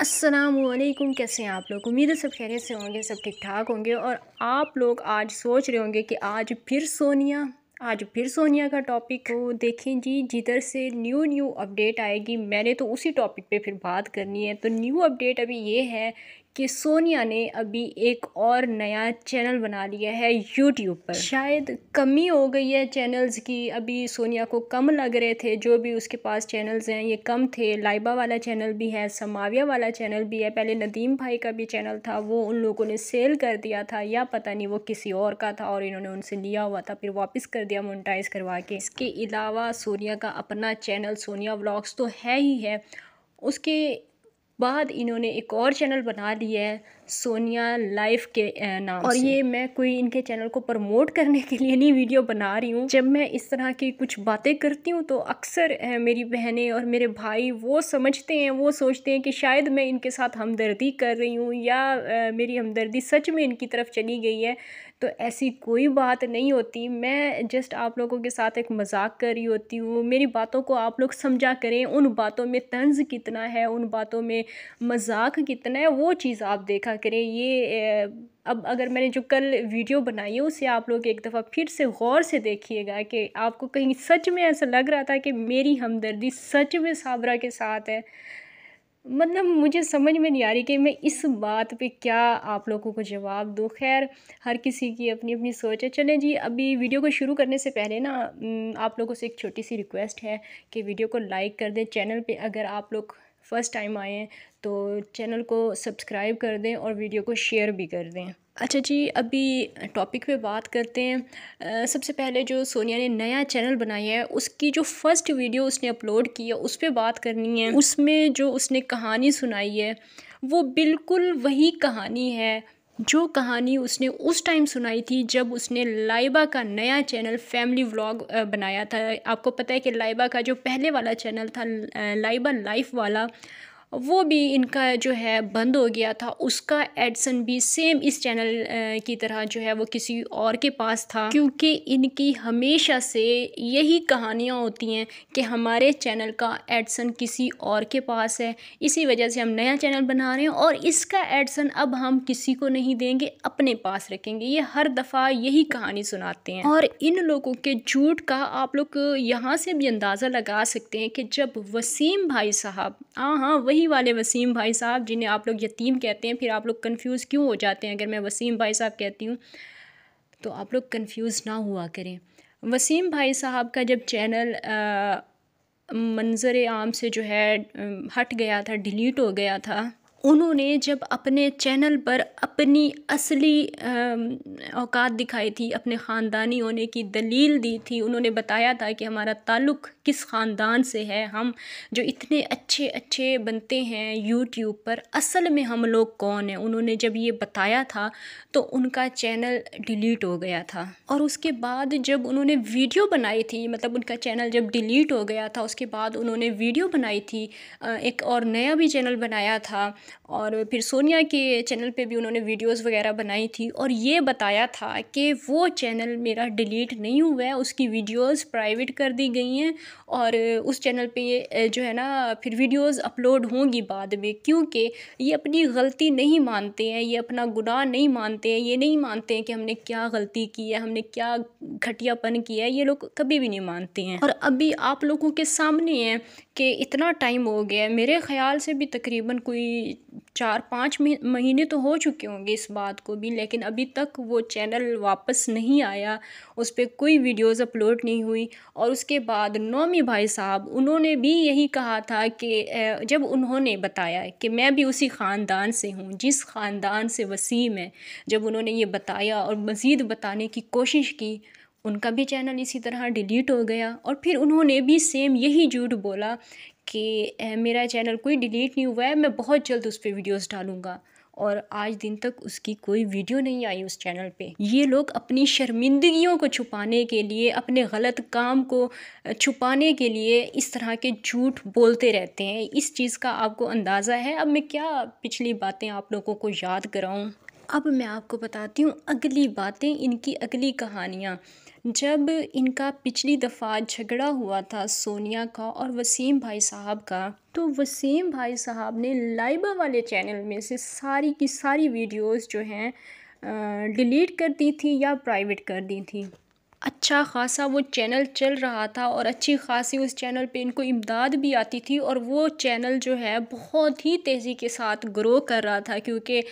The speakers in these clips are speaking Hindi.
असलकुम कैसे हैं आप लोग उम्मीद है सब खैरियत से होंगे सब ठीक ठाक होंगे और आप लोग आज सोच रहे होंगे कि आज फिर सोनिया आज फिर सोनिया का टॉपिक हो तो देखें जी जिधर से न्यू न्यू अपडेट आएगी मैंने तो उसी टॉपिक पे फिर बात करनी है तो न्यू अपडेट अभी ये है कि सोनिया ने अभी एक और नया चैनल बना लिया है यूट्यूब पर शायद कमी हो गई है चैनल्स की अभी सोनिया को कम लग रहे थे जो भी उसके पास चैनल्स हैं ये कम थे लाइबा वाला चैनल भी है समाविया वाला चैनल भी है पहले नदीम भाई का भी चैनल था वो उन लोगों ने सेल कर दिया था या पता नहीं वो किसी और का था और इन्होंने उनसे लिया हुआ था फिर वापस कर दिया मोनिटाइज करवा के इसके अलावा सोनिया का अपना चैनल सोनिया ब्लॉग्स तो है ही है उसके बाद इन्होंने एक और चैनल बना लिया है सोनिया लाइफ के नाम और ये मैं कोई इनके चैनल को प्रमोट करने के लिए नहीं वीडियो बना रही हूँ जब मैं इस तरह की कुछ बातें करती हूँ तो अक्सर मेरी बहनें और मेरे भाई वो समझते हैं वो सोचते हैं कि शायद मैं इनके साथ हमदर्दी कर रही हूँ या मेरी हमदर्दी सच में इनकी तरफ चली गई है तो ऐसी कोई बात नहीं होती मैं जस्ट आप लोगों के साथ एक मजाक कर रही होती हूँ मेरी बातों को आप लोग समझा करें उन बातों में तंज कितना है उन बातों में मजाक कितना है वो चीज़ आप देखा करें ये अब अगर मैंने जो कल वीडियो बनाई है उसे आप लोग एक दफ़ा फिर से गौर से देखिएगा कि आपको कहीं सच में ऐसा लग रहा था कि मेरी हमदर्दी सच में साबरा के साथ है मतलब मुझे समझ में नहीं आ रही कि मैं इस बात पे क्या आप लोगों को जवाब दूँ खैर हर किसी की अपनी अपनी सोच है चलें जी अभी वीडियो को शुरू करने से पहले ना आप लोगों से एक छोटी सी रिक्वेस्ट है कि वीडियो को लाइक कर दें चैनल पे अगर आप लोग फ़र्स्ट टाइम आए हैं तो चैनल को सब्सक्राइब कर दें और वीडियो को शेयर भी कर दें अच्छा जी अभी टॉपिक पे बात करते हैं आ, सबसे पहले जो सोनिया ने नया चैनल बनाया है उसकी जो फ़र्स्ट वीडियो उसने अपलोड की है उस पर बात करनी है उसमें जो उसने कहानी सुनाई है वो बिल्कुल वही कहानी है जो कहानी उसने उस टाइम सुनाई थी जब उसने लाइबा का नया चैनल फैमिली व्लॉग बनाया था आपको पता है कि लाइबा का जो पहले वाला चैनल था लाइबा लाइफ वाला वो भी इनका जो है बंद हो गया था उसका एडसन भी सेम इस चैनल की तरह जो है वो किसी और के पास था क्योंकि इनकी हमेशा से यही कहानियाँ होती हैं कि हमारे चैनल का एडसन किसी और के पास है इसी वजह से हम नया चैनल बना रहे हैं और इसका एडसन अब हम किसी को नहीं देंगे अपने पास रखेंगे ये हर दफ़ा यही कहानी सुनाते हैं और इन लोगों के झूठ का आप लोग यहाँ से भी अंदाज़ा लगा सकते हैं कि जब वसीम भाई साहब हाँ हाँ वही वही वाले वसीम भाई साहब जिन्हें आप लोग यतीम कहते हैं फिर आप लोग कन्फ्यूज़ क्यों हो जाते हैं अगर मैं वसीम भाई साहब कहती हूँ तो आप लोग कन्फ्यूज़ ना हुआ करें वसीम भाई साहब का जब चैनल मंजर आम से जो है हट गया था डिलीट हो गया था उन्होंने जब अपने चैनल पर अपनी असली औकात दिखाई थी अपने ख़ानदानी होने की दलील दी थी उन्होंने बताया था कि हमारा ताल्लुक़ किस ख़ानदान से है हम जो इतने अच्छे अच्छे बनते हैं यूट्यूब पर असल में हम लोग कौन हैं उन्होंने जब ये बताया था तो उनका चैनल डिलीट हो गया था और उसके बाद जब उन्होंने वीडियो बनाई थी मतलब उनका चैनल जब डिलीट हो गया था उसके बाद उन्होंने वीडियो बनाई थी एक और नया भी चैनल बनाया था और फिर सोनिया के चैनल पर भी उन्होंने वीडियोज़ वगैरह बनाई थी और ये बताया था कि वो चैनल मेरा डिलीट नहीं हुआ है उसकी वीडियोस प्राइवेट कर दी गई हैं और उस चैनल पे जो है ना फिर वीडियोस अपलोड होंगी बाद में क्योंकि ये अपनी गलती नहीं मानते हैं ये अपना गुनाह नहीं मानते हैं ये नहीं मानते हैं कि हमने क्या गलती की है हमने क्या घटियापन किया है ये लोग कभी भी नहीं मानते हैं और अभी आप लोगों के सामने हैं कि इतना टाइम हो गया है मेरे ख्याल से भी तकरीबन कोई चार पाँच महीने तो हो चुके होंगे इस बात को भी लेकिन अभी तक वो चैनल वापस नहीं आया उस पर कोई वीडियोज़ अपलोड नहीं हुई और उसके बाद नौ स्वामी भाई साहब उन्होंने भी यही कहा था कि जब उन्होंने बताया कि मैं भी उसी ख़ानदान से हूँ जिस ख़ानदान से वसीम है जब उन्होंने ये बताया और मज़ीद बताने की कोशिश की उनका भी चैनल इसी तरह डिलीट हो गया और फिर उन्होंने भी सेम यही झूठ बोला कि मेरा चैनल कोई डिलीट नहीं हुआ है मैं बहुत जल्द उस पर वीडियोज़ डालूँगा और आज दिन तक उसकी कोई वीडियो नहीं आई उस चैनल पे ये लोग अपनी शर्मिंदगियों को छुपाने के लिए अपने गलत काम को छुपाने के लिए इस तरह के झूठ बोलते रहते हैं इस चीज़ का आपको अंदाज़ा है अब मैं क्या पिछली बातें आप लोगों को याद कराऊँ अब मैं आपको बताती हूँ अगली बातें इनकी अगली कहानियाँ जब इनका पिछली दफ़ा झगड़ा हुआ था सोनिया का और वसीम भाई साहब का तो वसीम भाई साहब ने लाइबा वाले चैनल में से सारी की सारी वीडियोस जो हैं डिलीट कर दी थी या प्राइवेट कर दी थी अच्छा खासा वो चैनल चल रहा था और अच्छी खासी उस चैनल पे इनको इमदाद भी आती थी और वो चैनल जो है बहुत ही तेज़ी के साथ ग्रो कर रहा था क्योंकि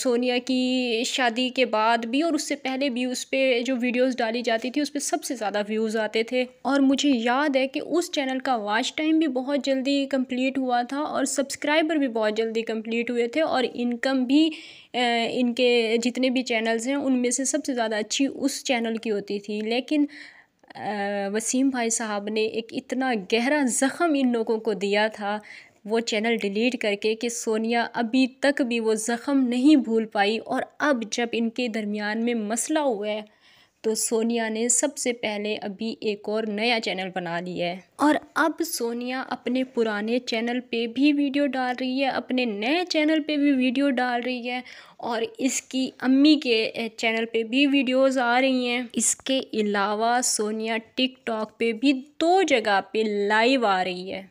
सोनिया की शादी के बाद भी और उससे पहले भी उस पर जो वीडियोस डाली जाती थी उस पर सबसे ज़्यादा व्यूज़ आते थे और मुझे याद है कि उस चैनल का वॉच टाइम भी बहुत जल्दी कम्प्लीट हुआ था और सब्सक्राइबर भी बहुत जल्दी कम्प्लीट हुए थे और इनकम भी इनके जितने भी चैनल्स हैं उनमें से सबसे ज़्यादा अच्छी उस चैनल की होती थी लेकिन वसीम भाई साहब ने एक इतना गहरा ज़ख़म इन लोगों को दिया था वो चैनल डिलीट करके कि सोनिया अभी तक भी वो ज़ख़म नहीं भूल पाई और अब जब इनके दरमियान में मसला हुआ है तो सोनिया ने सबसे पहले अभी एक और नया चैनल बना लिया है और अब सोनिया अपने पुराने चैनल पे भी वीडियो डाल रही है अपने नए चैनल पे भी वीडियो डाल रही है और इसकी अम्मी के चैनल पे भी वीडियोस आ रही हैं इसके अलावा सोनिया टिकटॉक पे भी दो जगह पे लाइव आ रही है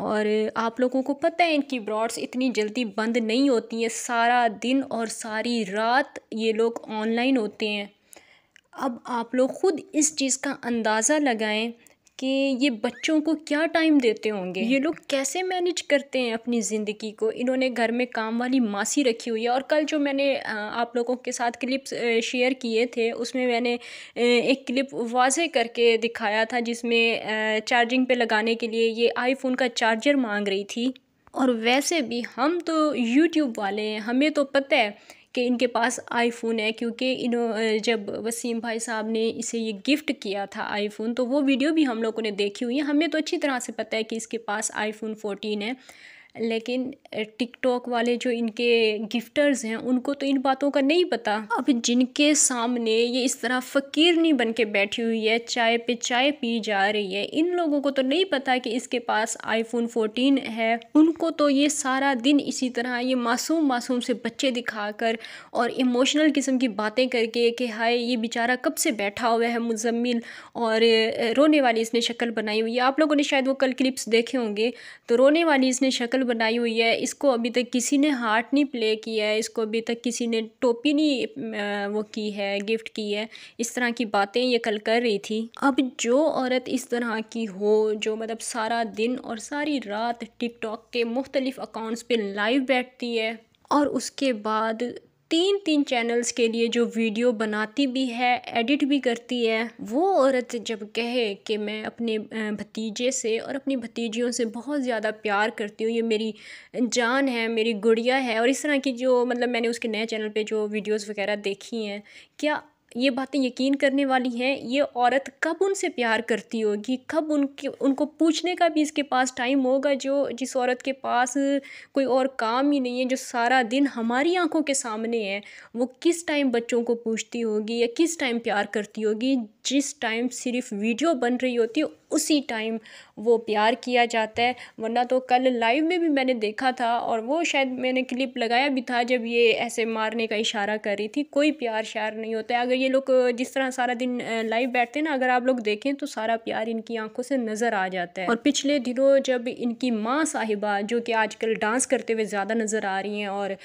और आप लोगों को पता है इनकी ब्रॉड्स इतनी जल्दी बंद नहीं होती हैं सारा दिन और सारी रात ये लोग ऑनलाइन होते हैं अब आप लोग ख़ुद इस चीज़ का अंदाज़ा लगाएं कि ये बच्चों को क्या टाइम देते होंगे ये लोग कैसे मैनेज करते हैं अपनी ज़िंदगी को इन्होंने घर में काम वाली मासी रखी हुई है और कल जो मैंने आप लोगों के साथ क्लिप्स शेयर किए थे उसमें मैंने एक क्लिप वाजे करके दिखाया था जिसमें चार्जिंग पे लगाने के लिए ये आईफोन का चार्जर मांग रही थी और वैसे भी हम तो यूट्यूब वाले हैं हमें तो पता है कि इनके पास आईफोन है क्योंकि इन जब वसीम भाई साहब ने इसे ये गिफ्ट किया था आईफोन तो वो वीडियो भी हम लोगों ने देखी हुई है हमें तो अच्छी तरह से पता है कि इसके पास आईफोन 14 है लेकिन टिकटॉक वाले जो इनके गिफ्टर्स हैं उनको तो इन बातों का नहीं पता अब जिनके सामने ये इस तरह फ़कीर नहीं बन के बैठी हुई है चाय पे चाय पी जा रही है इन लोगों को तो नहीं पता कि इसके पास आईफोन 14 है उनको तो ये सारा दिन इसी तरह ये मासूम मासूम से बच्चे दिखाकर और इमोशनल किस्म की बातें करके कि हाय ये बेचारा कब से बैठा हुआ है मुजम्मिल और रोने वाली इसने शक्ल बनाई हुई है आप लोगों ने शायद वो कल क्लिप्स देखे होंगे तो रोने वाली इसने शक्ल टेबल बनाई हुई है इसको अभी तक किसी ने हार्ट नहीं प्ले किया है इसको अभी तक किसी ने टोपी नहीं वो की है गिफ्ट की है इस तरह की बातें ये कल कर रही थी अब जो औरत इस तरह की हो जो मतलब सारा दिन और सारी रात टिकटॉक के मुख्तलिफ़ अकाउंट्स पे लाइव बैठती है और उसके बाद तीन तीन चैनल्स के लिए जो वीडियो बनाती भी है एडिट भी करती है वो औरत जब कहे कि मैं अपने भतीजे से और अपनी भतीजियों से बहुत ज़्यादा प्यार करती हूँ ये मेरी जान है मेरी गुड़िया है और इस तरह की जो मतलब मैंने उसके नए चैनल पे जो वीडियोस वगैरह देखी हैं क्या ये बातें यकीन करने वाली हैं ये औरत कब उनसे प्यार करती होगी कब उनके उनको पूछने का भी इसके पास टाइम होगा जो जिस औरत के पास कोई और काम ही नहीं है जो सारा दिन हमारी आंखों के सामने है वो किस टाइम बच्चों को पूछती होगी या किस टाइम प्यार करती होगी जिस टाइम सिर्फ वीडियो बन रही होती है उसी टाइम वो प्यार किया जाता है वरना तो कल लाइव में भी मैंने देखा था और वो शायद मैंने क्लिप लगाया भी था जब ये ऐसे मारने का इशारा कर रही थी कोई प्यार श्यार नहीं होता है अगर ये लोग जिस तरह सारा दिन लाइव बैठते हैं ना अगर आप लोग देखें तो सारा प्यार इनकी आंखों से नज़र आ जाता है और पिछले दिनों जब इनकी माँ साहिबा जो कि आजकल डांस करते हुए ज़्यादा नज़र आ रही हैं और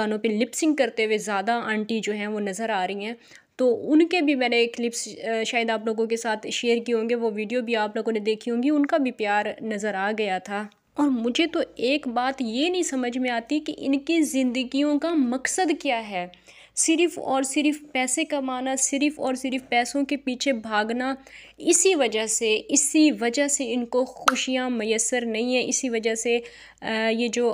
गानों पर लिपसिंग करते हुए ज़्यादा आंटी जो हैं वो नज़र आ रही हैं तो उनके भी मैंने क्लिप्स शायद आप लोगों के साथ शेयर किए होंगे वो वीडियो भी आप लोगों ने देखी होंगी उनका भी प्यार नज़र आ गया था और मुझे तो एक बात ये नहीं समझ में आती कि इनकी ज़िंदगियों का मकसद क्या है सिर्फ़ और सिर्फ पैसे कमाना सिर्फ़ और सिर्फ पैसों के पीछे भागना इसी वजह से इसी वजह से इनको खुशियाँ मैसर नहीं है इसी वजह से ये जो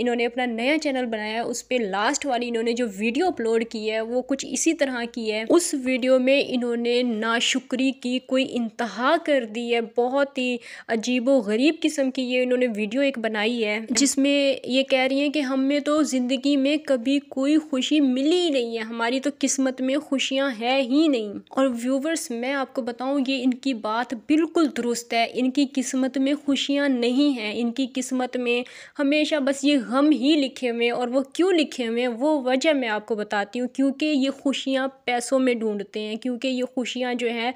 इन्होंने अपना नया चैनल बनाया है उस पर लास्ट वाली इन्होंने जो वीडियो अपलोड की है वो कुछ इसी तरह की है उस वीडियो में इन्होंने नाशुक्री की कोई इंतहा कर दी है बहुत ही अजीब व गरीब किस्म की ये इन्होंने वीडियो एक बनाई है जिसमें ये कह रही हैं कि हमें तो ज़िंदगी में कभी कोई खुशी मिली ही नहीं नहीं है हमारी तो किस्मत में खुशियाँ है ही नहीं और व्यूवर्स मैं आपको बताऊँ ये इनकी बात बिल्कुल दुरुस्त है इनकी किस्मत में खुशियाँ नहीं हैं इनकी किस्मत में हमेशा बस ये गम ही लिखे हुए और वो क्यों लिखे हुए हैं वो वजह मैं आपको बताती हूँ क्योंकि ये खुशियाँ पैसों में ढूंढते हैं क्योंकि ये खुशियाँ जो है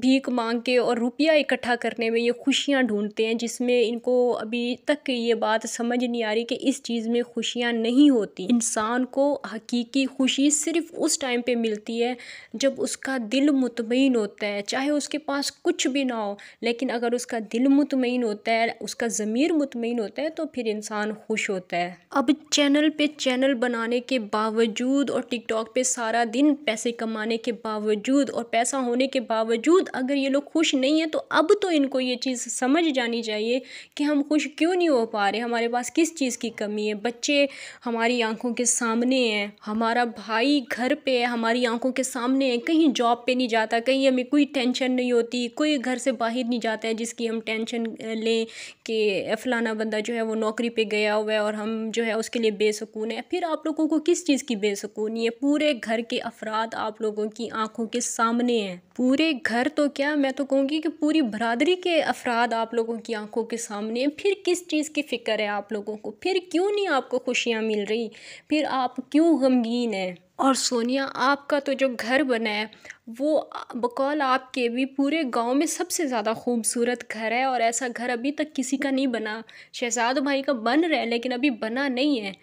भीख मांग के और रुपया इकट्ठा करने में ये खुशियाँ ढूंढते हैं जिसमें इनको अभी तक ये बात समझ नहीं आ रही कि इस चीज़ में खुशियाँ नहीं होती इंसान को हकीकी खुशी सिर्फ उस टाइम पे मिलती है जब उसका दिल मुतमिन होता है चाहे उसके पास कुछ भी ना हो लेकिन अगर उसका दिल मुतमिन होता है उसका ज़मीर मुतमिन होता है तो फिर इंसान खुश होता है अब चैनल पे चैनल बनाने के बावजूद और टिकटॉक पे सारा दिन पैसे कमाने के बावजूद और पैसा होने के बावजूद अगर ये लोग खुश नहीं हैं तो अब तो इनको ये चीज़ समझ जानी चाहिए कि हम खुश क्यों नहीं हो पा रहे हमारे पास किस चीज़ की कमी है बच्चे हमारी आंखों के सामने सामने है हमारा भाई घर पे है हमारी आंखों के सामने है कहीं जॉब पे नहीं जाता कहीं हमें कोई टेंशन नहीं होती कोई घर से बाहर नहीं जाता है जिसकी हम टेंशन लें कि फलाना बंदा जो है वो नौकरी पे गया हुआ है और हम जो है उसके लिए बेसकून है फिर आप लोगों को किस चीज़ की बेसकूनी है पूरे घर के अफराद आप लोगों की आंखों के सामने हैं पूरे घर तो क्या मैं तो कहूँगी कि पूरी बरदरी के अफराद आप लोगों की आंखों के सामने हैं फिर किस चीज़ की फ़िक्र है आप लोगों को फिर क्यों नहीं आपको खुशियाँ मिल रही फिर आप आप क्यों गमगीन हैं और सोनिया आपका तो जो घर बना है वो बकौल आपके भी पूरे गांव में सबसे ज़्यादा खूबसूरत घर है और ऐसा घर अभी तक किसी का नहीं बना शहजाद भाई का बन रहा है लेकिन अभी बना नहीं है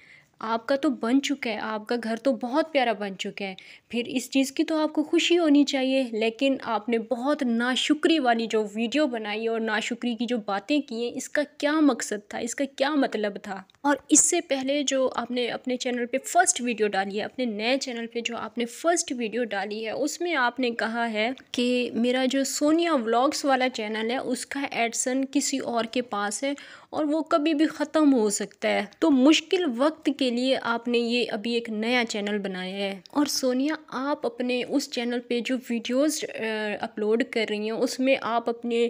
आपका तो बन चुका है आपका घर तो बहुत प्यारा बन चुका है फिर इस चीज़ की तो आपको खुशी होनी चाहिए लेकिन आपने बहुत नाशुक्री वाली जो वीडियो बनाई और नाशुक्री की जो बातें की हैं इसका क्या मकसद था इसका क्या मतलब था और इससे पहले जो आपने अपने चैनल पे फर्स्ट वीडियो डाली है अपने नए चैनल पे जो आपने फर्स्ट वीडियो डाली है उसमें आपने कहा है कि मेरा जो सोनिया व्लॉग्स वाला चैनल है उसका एडसन किसी और के पास है और वो कभी भी ख़त्म हो सकता है तो मुश्किल वक्त के लिए आपने ये अभी एक नया चैनल बनाया है और सोनिया आप अपने उस चैनल पे जो वीडियोस अपलोड कर रही हैं उसमें आप अपने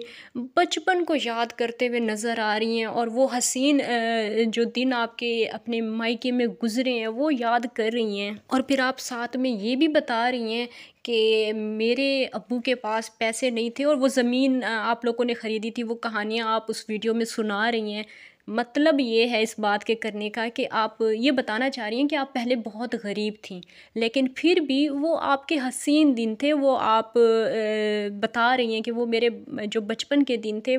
बचपन को याद करते हुए नज़र आ रही हैं और वो हसीन जो दिन आपके अपने मायके में गुजरे हैं वो याद कर रही हैं और फिर आप साथ में ये भी बता रही हैं कि मेरे अबू के पास पैसे नहीं थे और वो ज़मीन आप लोगों ने ख़रीदी थी वो कहानियाँ आप उस वीडियो में सुना रही हैं मतलब ये है इस बात के करने का कि आप ये बताना चाह रही हैं कि आप पहले बहुत गरीब थी लेकिन फिर भी वो आपके हसीन दिन थे वो आप बता रही हैं कि वो मेरे जो बचपन के दिन थे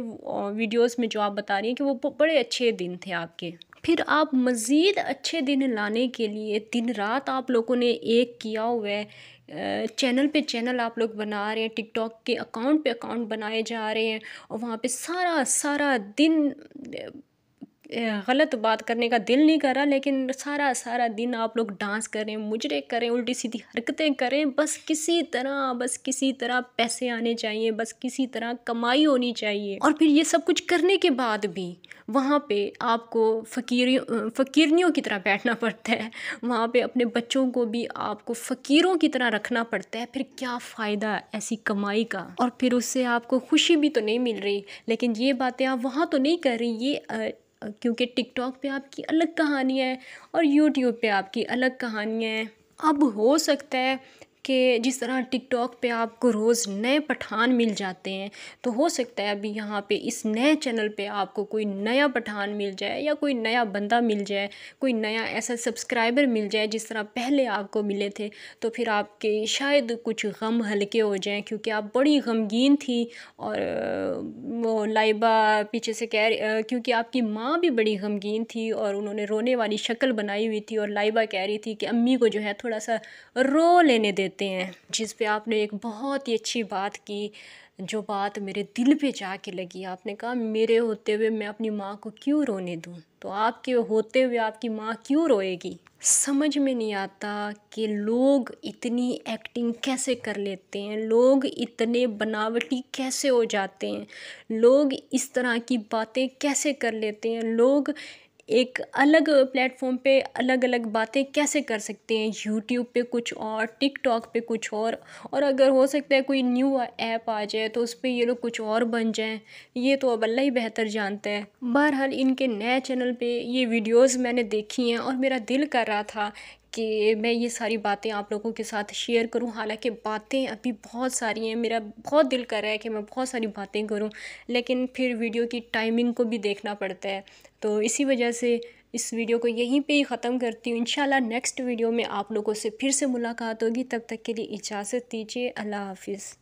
वीडियोस में जो आप बता रही हैं कि वो बड़े अच्छे दिन थे आपके फिर आप मज़ीद अच्छे दिन लाने के लिए दिन रात आप लोगों ने एक किया हुआ है चैनल पे चैनल आप लोग बना रहे हैं टिकटॉक के अकाउंट पे अकाउंट बनाए जा रहे हैं और वहाँ पे सारा सारा दिन गलत बात करने का दिल नहीं कर रहा लेकिन सारा सारा दिन आप लोग डांस करें मुजरे करें उल्टी सीधी हरकतें करें बस किसी तरह बस किसी तरह पैसे आने चाहिए बस किसी तरह कमाई होनी चाहिए और फिर ये सब कुछ करने के बाद भी वहाँ पे आपको फ़कीर फ़कीरनियों की तरह बैठना पड़ता है वहाँ पे अपने बच्चों को भी आपको फ़कीरों की तरह रखना पड़ता है फिर क्या फ़ायदा ऐसी कमाई का और फिर उससे आपको खुशी भी तो नहीं मिल रही लेकिन ये बातें आप वहाँ तो नहीं कर रही ये क्योंकि टिकटॉक पे आपकी अलग कहानी है और यूट्यूब पे आपकी अलग कहानी है अब हो सकता है कि जिस तरह टिकटॉक पे आपको रोज़ नए पठान मिल जाते हैं तो हो सकता है अभी यहाँ पे इस नए चैनल पे आपको कोई नया पठान मिल जाए या कोई नया बंदा मिल जाए कोई नया ऐसा सब्सक्राइबर मिल जाए जिस तरह पहले आपको मिले थे तो फिर आपके शायद कुछ गम हल्के हो जाएँ क्योंकि आप बड़ी गमगीन थी और वो लाइबा पीछे से कह रही क्योंकि आपकी माँ भी बड़ी गमगीन थी और उन्होंने रोने वाली शक्ल बनाई हुई थी और लाइबा कह रही थी कि अम्मी को जो है थोड़ा सा रो लेने देते देते हैं जिस पे आपने एक बहुत ही अच्छी बात की जो बात मेरे दिल पे जाके लगी आपने कहा मेरे होते हुए मैं अपनी माँ को क्यों रोने दूँ तो आपके होते हुए आपकी माँ क्यों रोएगी समझ में नहीं आता कि लोग इतनी एक्टिंग कैसे कर लेते हैं लोग इतने बनावटी कैसे हो जाते हैं लोग इस तरह की बातें कैसे कर लेते हैं लोग एक अलग प्लेटफॉर्म पे अलग अलग बातें कैसे कर सकते हैं यूट्यूब पे कुछ और टिकटॉक पे कुछ और और अगर हो सकता है कोई न्यू ऐप आ जाए तो उस पर ये लोग कुछ और बन जाएं ये तो अब अल्लाह ही बेहतर जानते हैं बहरहाल इनके नए चैनल पे ये वीडियोस मैंने देखी हैं और मेरा दिल कर रहा था कि मैं ये सारी बातें आप लोगों के साथ शेयर करूं हालांकि बातें अभी बहुत सारी हैं मेरा बहुत दिल कर रहा है कि मैं बहुत सारी बातें करूं लेकिन फिर वीडियो की टाइमिंग को भी देखना पड़ता है तो इसी वजह से इस वीडियो को यहीं पे ही ख़त्म करती हूँ इंशाल्लाह नेक्स्ट वीडियो में आप लोगों से फिर से मुलाकात होगी तब तक के लिए इजाज़त दीजिए अल्लाह हाफिज़